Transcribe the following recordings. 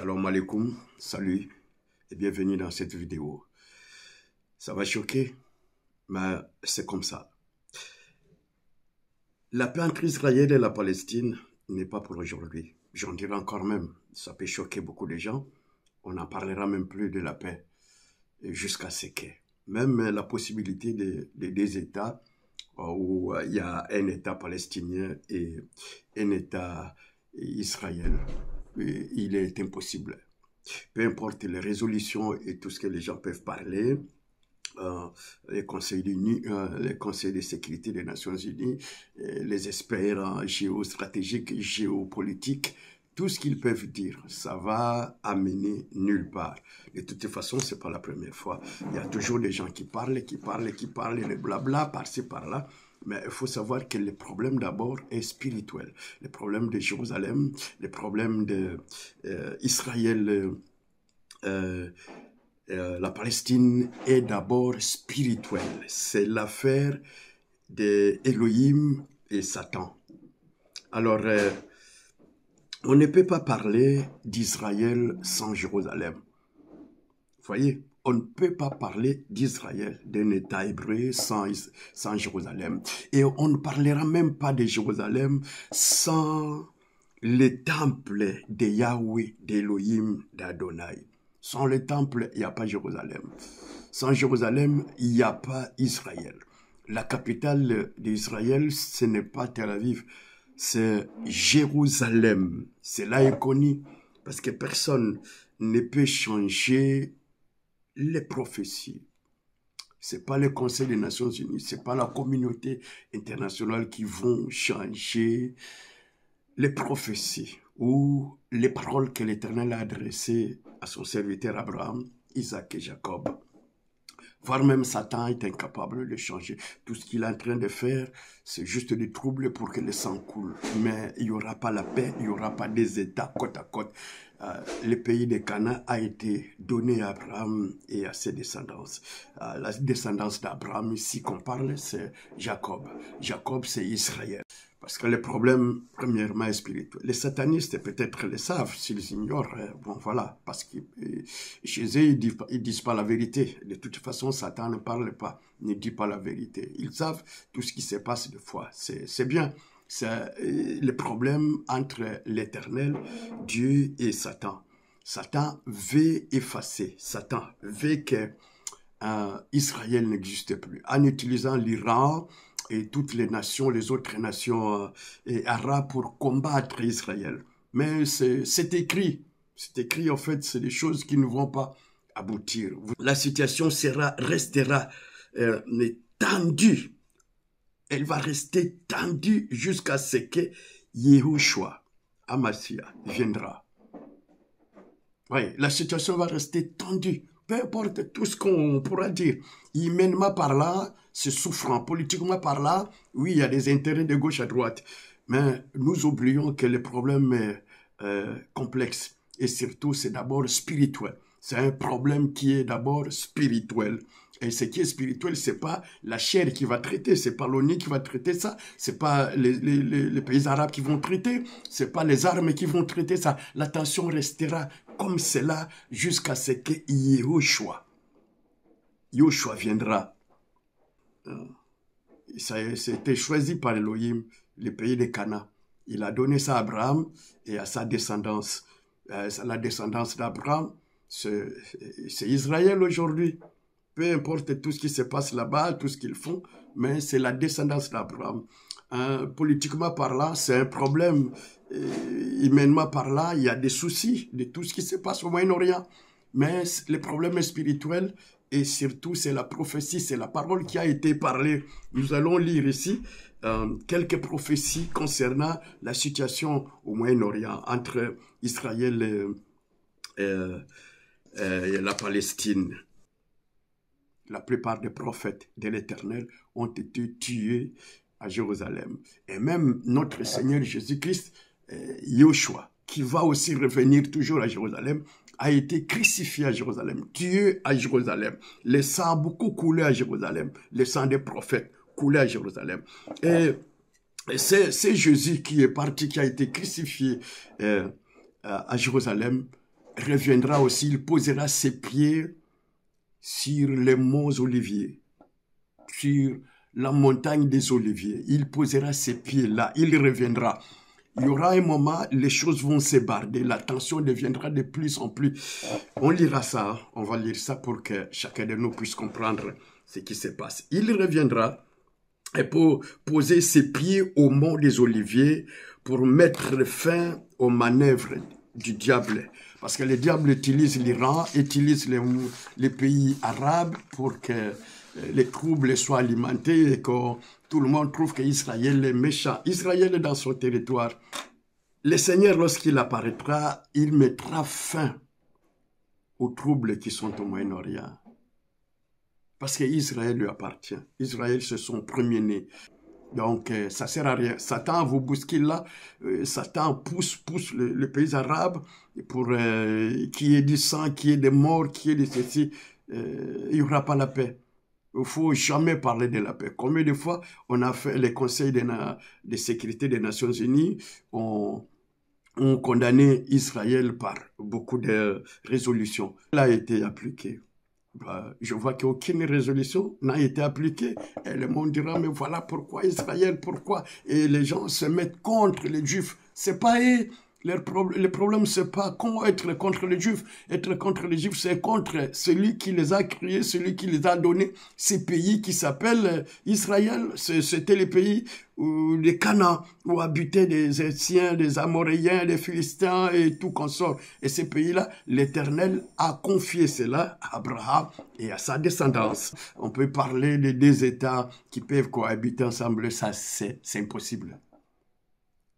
Shalom alaikum, salut et bienvenue dans cette vidéo. Ça va choquer, mais c'est comme ça. La paix entre Israël et la Palestine n'est pas pour aujourd'hui. J'en dirai encore même, ça peut choquer beaucoup de gens. On n'en parlera même plus de la paix jusqu'à ce qu'elle... Même la possibilité de des États euh, où euh, il y a un État palestinien et un État israélien. Euh, il est impossible. Peu importe les résolutions et tout ce que les gens peuvent parler, euh, les, conseils euh, les conseils de sécurité des Nations Unies, les experts géostratégiques, géopolitiques, tout ce qu'ils peuvent dire, ça va amener nulle part. de toute façon, c'est pas la première fois. Il y a toujours des gens qui parlent, qui parlent, qui parlent, le blabla par-ci par-là. Mais il faut savoir que le problème d'abord est spirituel. Le problème de Jérusalem, le problème de euh, Israël, euh, euh, la Palestine est d'abord spirituel. C'est l'affaire d'Elohim et Satan. Alors, on ne peut pas parler d'Israël sans Jérusalem. Vous voyez on ne peut pas parler d'Israël, d'un État hébreu sans, Jérusalem. Et on ne parlera même pas de Jérusalem sans le temple de Yahweh, d'Elohim, d'Adonai. Sans le temple, il n'y a pas Jérusalem. Sans Jérusalem, il n'y a pas Israël. La capitale d'Israël, ce n'est pas Tel Aviv, c'est Jérusalem. C'est là est parce que personne ne peut changer les prophéties. Ce n'est pas le Conseil des Nations Unies, ce n'est pas la communauté internationale qui vont changer les prophéties ou les paroles que l'Éternel a adressées à son serviteur Abraham, Isaac et Jacob voire même Satan est incapable de changer. Tout ce qu'il est en train de faire, c'est juste des troubles pour que le sang coule. Mais il n'y aura pas la paix, il n'y aura pas des États côte à côte. Euh, le pays de Canaan a été donné à Abraham et à ses descendants. Euh, la descendance d'Abraham, ici qu'on parle, c'est Jacob. Jacob, c'est Israël. Parce que le problème, premièrement, est spirituel. Les satanistes, peut-être, le savent. S'ils ignorent, euh, bon, voilà. Parce que euh, chez eux, ils ne disent, pas la vérité. De toute façon, Satan ne parle pas, ne dit pas la vérité. Ils savent tout ce qui se passe de foi. C'est bien. C'est euh, le problème entre l'éternel, Dieu et Satan. Satan veut effacer. Satan veut que Israël n'existe plus. En utilisant l'Iran, et toutes les nations, les autres nations euh, et arabes pour combattre Israël. Mais c'est écrit, c'est écrit en fait, c'est des choses qui ne vont pas aboutir. La situation sera, restera euh, tendue. Elle va rester tendue jusqu'à ce que Yehoshua, Amasia, viendra. Oui, la situation va rester tendue peu importe tout ce qu'on pourra dire, humainement par là, c'est souffrant, politiquement par là, oui, il y a des intérêts de gauche à droite. Mais nous oublions que le problème est euh, complexe et surtout c'est d'abord spirituel. C'est un problème qui est d'abord spirituel. Et ce qui est spirituel, c'est pas la chair qui va traiter, c'est pas l'ONU qui va traiter ça, c'est pas les, les, pays arabes qui vont traiter, c'est pas les armes qui vont traiter ça. L'attention restera comme cela jusqu'à ce que Yehoshua, viendra. Euh, ça C'était choisi par Elohim, le pays de Cana. Il a donné ça à Abraham et à sa descendance. Euh, la descendance d'Abraham, c'est Israël aujourd'hui. Peu importe tout ce qui se passe là-bas, tout ce qu'ils font, mais c'est la descendance d'Abraham. Euh, politiquement parlant, c'est un problème euh, humainement par là, il y a des soucis de tout ce qui se passe au Moyen-Orient. Mais les problèmes spirituels, et surtout c'est la prophétie, c'est la parole qui a été parlée. Nous allons lire ici euh, quelques prophéties concernant la situation au Moyen-Orient entre Israël euh, et, la Palestine. La plupart des prophètes de l'Éternel ont été tués à Jérusalem. Et même notre Seigneur Jésus-Christ euh, Yoshua, qui va aussi revenir toujours à Jérusalem, a été crucifié à Jérusalem, Dieu à Jérusalem. les beaucoup coulé à Jérusalem. Le sang des prophètes couler à Jérusalem. Et c'est Jésus qui est parti, qui a été crucifié euh, à Jérusalem, reviendra aussi, il posera ses pieds sur les monts Oliviers, sur la montagne des Oliviers. Il posera ses pieds là, il reviendra il y aura un moment, les choses vont s'ébarder. la tension deviendra de plus en plus. On lira ça, on va lire ça pour que chacun de nous puisse comprendre ce qui se passe. Il reviendra et pour poser ses pieds au mont des Oliviers, pour mettre fin aux manœuvres du diable. Parce que le diable utilise l'Iran, utilise les, pays arabes pour que les troubles soient alimentés et que tout le monde trouve qu'Israël est méchant. Israël est dans son territoire. Le Seigneur, lorsqu'il apparaîtra, il mettra fin aux troubles qui sont au Moyen-Orient. Parce qu'Israël lui appartient. Israël, c'est son premier-né. Donc, euh, ça sert à rien. Satan vous bouscule là. Euh, Satan pousse, pousse le, pays arabe pour qui euh, qu'il y ait du sang, qu'il y ait des morts, qu'il y ait de ceci. il n'y aura pas la paix. Il ne faut jamais parler de la paix. Combien de fois on a fait les conseils de, de sécurité des Nations Unies ont, ont condamné Israël par beaucoup de résolutions. Elle a été appliquée. Bah, je vois qu'aucune résolution n'a été appliquée. Et le monde dira, mais voilà pourquoi Israël, pourquoi Et les gens se mettent contre les Juifs. C'est pas eux le problème, c'est pas comment être contre les Juifs. Être contre les Juifs, c'est contre celui qui les a créés, celui qui les a donnés, ces pays qui s'appellent euh, Israël. C'était les pays où les Canaan, où habitaient des Étiens, des Amoréens, des Philistins et tout consort. Et ces pays-là, l'Éternel a confié cela à Abraham et à sa descendance. On peut parler des deux États qui peuvent cohabiter ensemble, ça c'est impossible.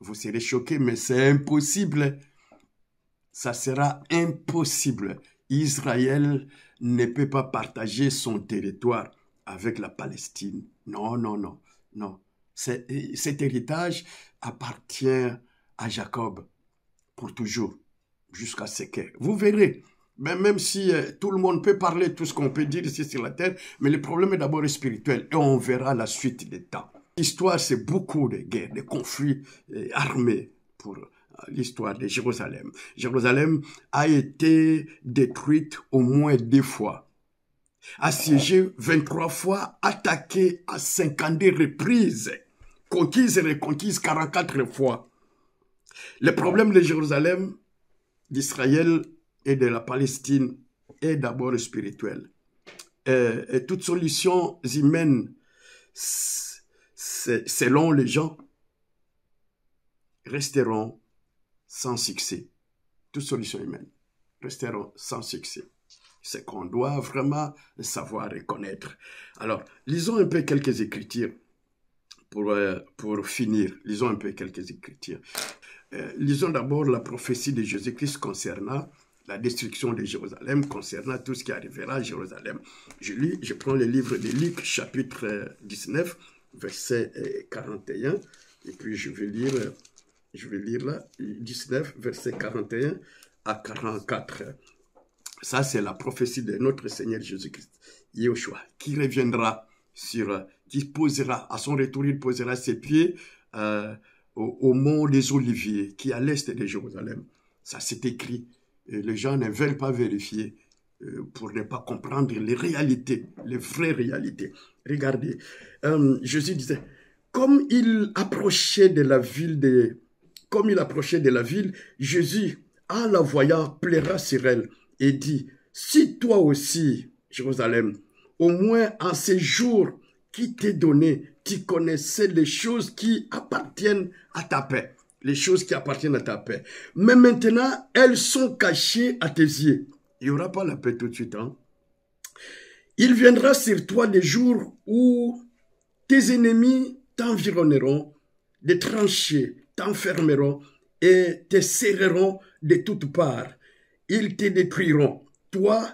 Vous serez choqués, mais c'est impossible. Ça sera impossible. Israël ne peut pas partager son territoire avec la Palestine. Non, non, non, non. Cet héritage appartient à Jacob pour toujours, jusqu'à ce que. Vous verrez, mais même si euh, tout le monde peut parler tout ce qu'on peut dire ici sur la terre, mais le problème est d'abord spirituel et on verra la suite des temps. L'histoire, c'est beaucoup de guerres, de conflits euh, armés pour euh, l'histoire de Jérusalem. Jérusalem a été détruite au moins deux fois, assiégée 23 fois, attaquée à 52 reprises, conquise et reconquise 44 fois. Le problème de Jérusalem, d'Israël et de la Palestine est d'abord spirituel. Et, euh, et toutes solutions humaines selon les gens, resteront sans succès. Toute solution humaine resteront sans succès. C'est qu'on doit vraiment savoir et connaître. Alors, lisons un peu quelques écritures pour, euh, pour finir. Lisons un peu quelques écritures. Euh, lisons d'abord la prophétie de Jésus-Christ concernant la destruction de Jérusalem, concernant tout ce qui arrivera à Jérusalem. Je lis, je prends le livre de Luc, chapitre 19, euh, verset 41, euh, et puis je vais lire, je vais lire là, 19, verset 41 à 44. Ça, c'est la prophétie de notre Seigneur Jésus-Christ, Yeshua, qui reviendra sur, qui posera, à son retour, il posera ses pieds euh, au, mont des Oliviers, qui est à l'est de Jérusalem. Ça, c'est écrit. Et les gens ne veulent pas vérifier euh, pour ne pas comprendre les réalités, les vraies réalités. Regardez, euh, Jésus disait, comme il approchait de la ville de, comme il approchait de la ville, Jésus, à la voyant, plaira sur elle et dit, si toi aussi, Jérusalem, au moins en ces jours qui t'es donné, tu connaissais les choses qui appartiennent à ta paix, les choses qui appartiennent à ta paix. Mais maintenant, elles sont cachées à tes yeux. Il n'y aura pas la paix tout de suite. Hein. Il viendra sur toi des jours où tes ennemis t'environneront, des tranchées t'enfermeront et te serreront de toutes parts. Ils te détruiront, toi,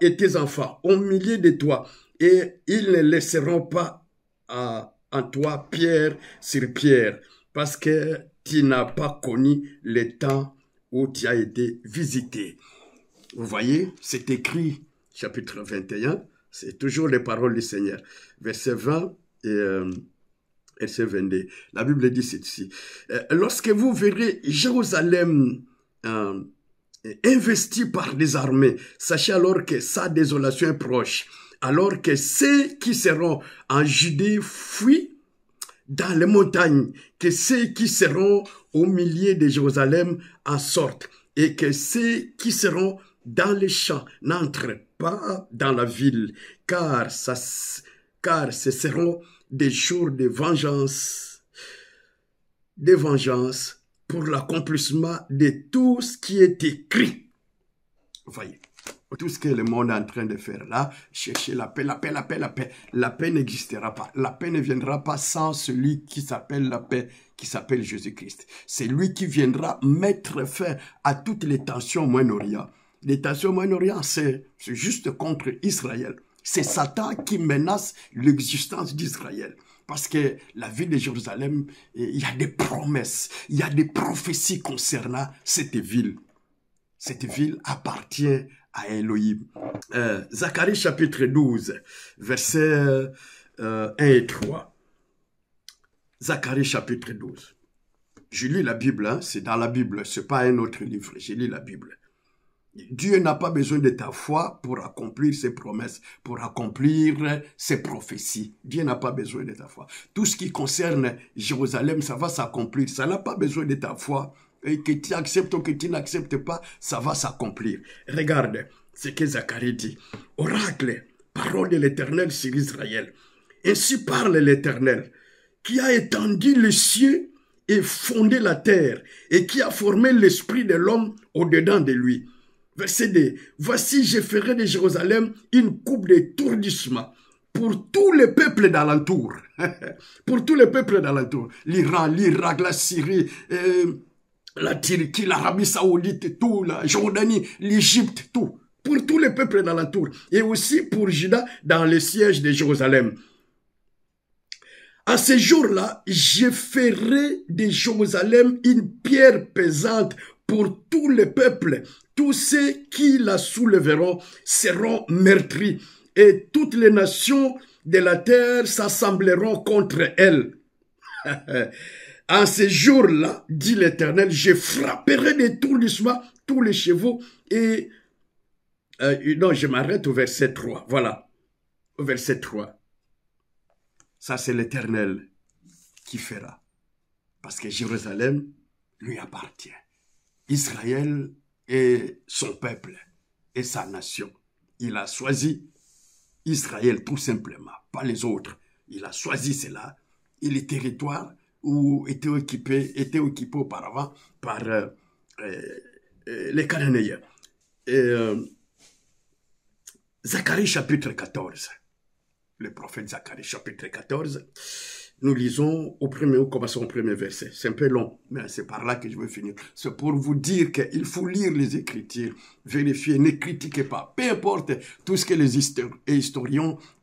et tes enfants, au milieu de toi, et ils ne laisseront pas en toi pierre sur pierre, parce que tu n'as pas connu le temps où tu as été visité. Vous voyez, c'est écrit, chapitre 21, c'est toujours les paroles du Seigneur. Verset 20 et euh, verset 22. La Bible dit ceci. Euh, lorsque vous verrez Jérusalem euh, investi par des armées, sachez alors que sa désolation est proche. Alors que ceux qui seront en Judée fuient dans les montagnes, que ceux qui seront au milieu de Jérusalem en sortent, et que ceux qui seront dans les champs, n'entre pas dans la ville, car, ça, car ce seront des jours de vengeance, de vengeance pour l'accomplissement de tout ce qui est écrit. voyez, tout ce que le monde est en train de faire là, chercher la paix, la paix, la paix, la paix. La paix n'existera pas. La paix ne viendra pas sans celui qui s'appelle la paix, qui s'appelle Jésus-Christ. C'est lui qui viendra mettre fin à toutes les tensions au Moyen-Orient. L'état au Moyen-Orient, c'est juste contre Israël. C'est Satan qui menace l'existence d'Israël. Parce que la ville de Jérusalem, eh, il y a des promesses, il y a des prophéties concernant cette ville. Cette ville appartient à Elohim. Euh, Zacharie chapitre 12, versets 1 et 3. Zacharie chapitre 12. Je lis la Bible, hein. c'est dans la Bible, c'est pas un autre livre, je lis la Bible. Dieu n'a pas besoin de ta foi pour accomplir ses promesses, pour accomplir ses prophéties. Dieu n'a pas besoin de ta foi. Tout ce qui concerne Jérusalem, ça va s'accomplir. Ça n'a pas besoin de ta foi. Et que tu acceptes ou que tu n'acceptes pas, ça va s'accomplir. Regarde ce que Zacharie dit. Oracle, parole de l'Éternel sur Israël. Ainsi parle l'Éternel, qui a étendu les cieux et fondé la terre, et qui a formé l'esprit de l'homme au-dedans de lui Verset 2. Voici, je ferai de Jérusalem une coupe d'étourdissement pour tous les peuples d'alentour. pour tous les peuples d'alentour. L'Iran, l'Irak, la Syrie, euh, la Turquie, l'Arabie Saoudite, tout, la Jordanie, l'Égypte, tout. Pour tous les peuples d'alentour. Et aussi pour Juda dans le siège de Jérusalem. À ce jour-là, je ferai de Jérusalem une pierre pesante pour tous les peuples tous ceux qui la souleveront seront meurtris et toutes les nations de la terre s'assembleront contre elle. en ces jours-là, dit l'Éternel, je frapperai de tout les tous les chevaux et... Euh, non, je m'arrête au verset 3. Voilà. Au verset 3. Ça, c'est l'Éternel qui fera. Parce que Jérusalem lui appartient. Israël et son peuple et sa nation. Il a choisi Israël tout simplement, pas les autres. Il a choisi cela et les territoires où étaient occupés, auparavant par euh, euh, euh, les Cananéens. Zacharie chapitre 14, le prophète Zacharie chapitre 14, nous lisons au premier, au commençons au premier verset. C'est un peu long, mais c'est par là que je veux finir. C'est pour vous dire qu'il faut lire les Écritures, vérifier, ne critiquez pas. Peu importe tout ce que les historiens,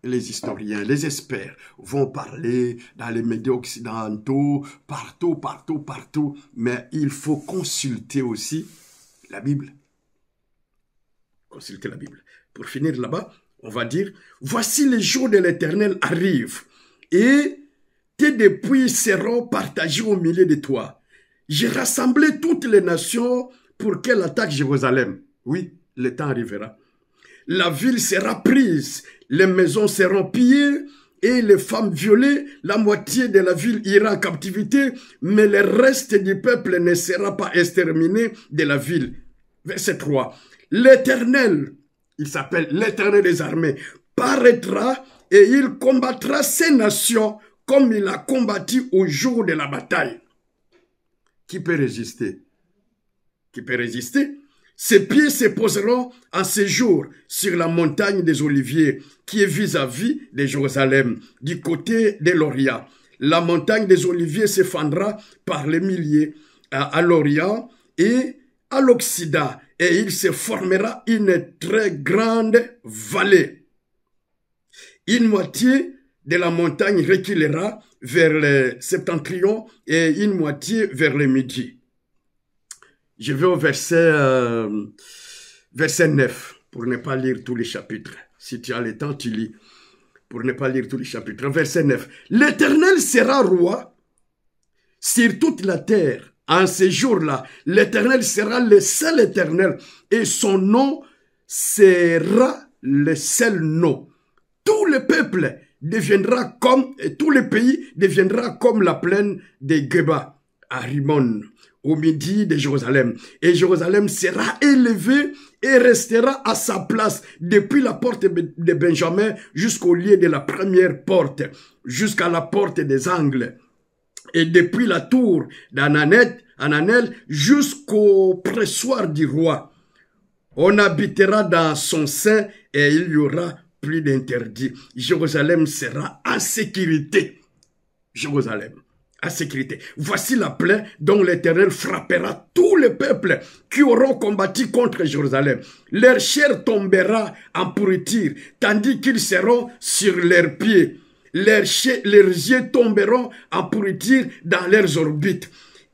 les historiens, les experts vont parler dans les médias occidentaux, partout, partout, partout. Mais il faut consulter aussi la Bible. Consulter la Bible. Pour finir là-bas, on va dire, voici les jours de l'Éternel arrivent et tes dépouilles seront partagées au milieu de toi. J'ai rassemblé toutes les nations pour qu'elles attaquent Jérusalem. Oui, le temps arrivera. La ville sera prise, les maisons seront pillées et les femmes violées. La moitié de la ville ira en captivité, mais le reste du peuple ne sera pas exterminé de la ville. Verset 3. L'Éternel, il s'appelle l'Éternel des armées, paraîtra et il combattra ces nations comme il a combattu au jour de la bataille. Qui peut résister Qui peut résister Ses pieds se poseront en ces jours sur la montagne des Oliviers, qui est vis-à-vis de Jérusalem, du côté de l'Orient. La montagne des Oliviers s'effondra par les milliers à l'Orient et à l'Occident, et il se formera une très grande vallée. Une moitié de la montagne reculera vers le septentrion et une moitié vers le midi. Je vais au verset, euh, verset 9 pour ne pas lire tous les chapitres. Si tu as le temps, tu lis pour ne pas lire tous les chapitres. Verset 9. L'Éternel sera roi sur toute la terre. En ces jours-là, l'Éternel sera le seul Éternel et son nom sera le seul nom. Tout le peuple deviendra comme, et tout le pays deviendra comme la plaine de Geba à Rimon, au midi de Jérusalem. Et Jérusalem sera élevée et restera à sa place depuis la porte de Benjamin jusqu'au lieu de la première porte, jusqu'à la porte des angles. Et depuis la tour d'Ananel jusqu'au pressoir du roi. On habitera dans son sein et il y aura plus d'interdits. Jérusalem sera en sécurité. Jérusalem, en sécurité. Voici la plaie dont l'Éternel frappera tous les peuples qui auront combattu contre Jérusalem. Leur chair tombera en pourriture, tandis qu'ils seront sur leurs pieds. Leurs, yeux tomberont en pourriture dans leurs orbites.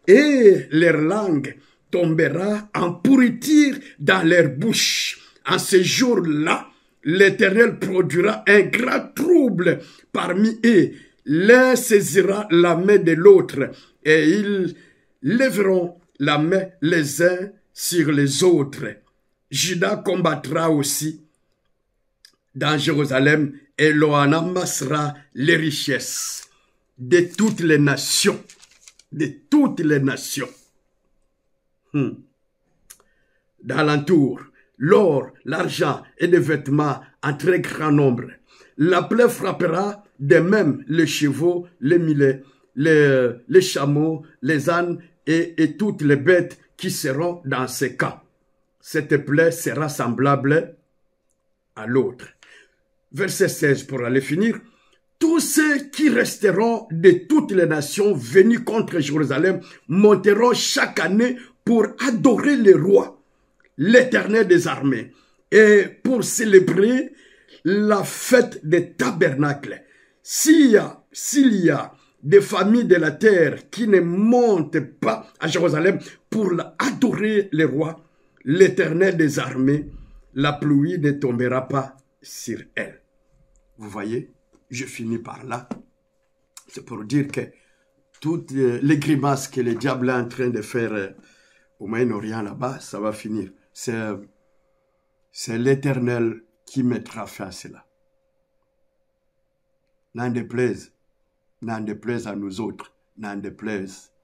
Et leur langue tombera en pourriture dans leur bouche. En ce jour-là, L'Éternel produira un grand trouble parmi eux. L'un saisira la main de l'autre et ils lèveront la main les uns sur les autres. Judas combattra aussi dans Jérusalem et l'on amassera les richesses de toutes les nations. De toutes les nations. Hmm. D'alentour, l'or, l'argent et les vêtements en très grand nombre. La plaie frappera de même les chevaux, les millets, les, les, chameaux, les ânes et, et toutes les bêtes qui seront dans ces camps. Cette plaie sera semblable à l'autre. Verset 16 pour aller finir. Tous ceux qui resteront de toutes les nations venues contre Jérusalem monteront chaque année pour adorer les rois l'Éternel des armées, et pour célébrer la fête des tabernacles. S'il y, a, s'il y a des familles de la terre qui ne montent pas à Jérusalem pour adorer les rois, l'Éternel des armées, la pluie ne tombera pas sur elles. Vous voyez, je finis par là. C'est pour dire que toutes euh, les grimaces que le diable est en train de faire euh, au Moyen-Orient là-bas, ça va finir c'est l'Éternel qui mettra fin à cela. N'en déplaise, n'en déplaise à nous autres, n'en déplaise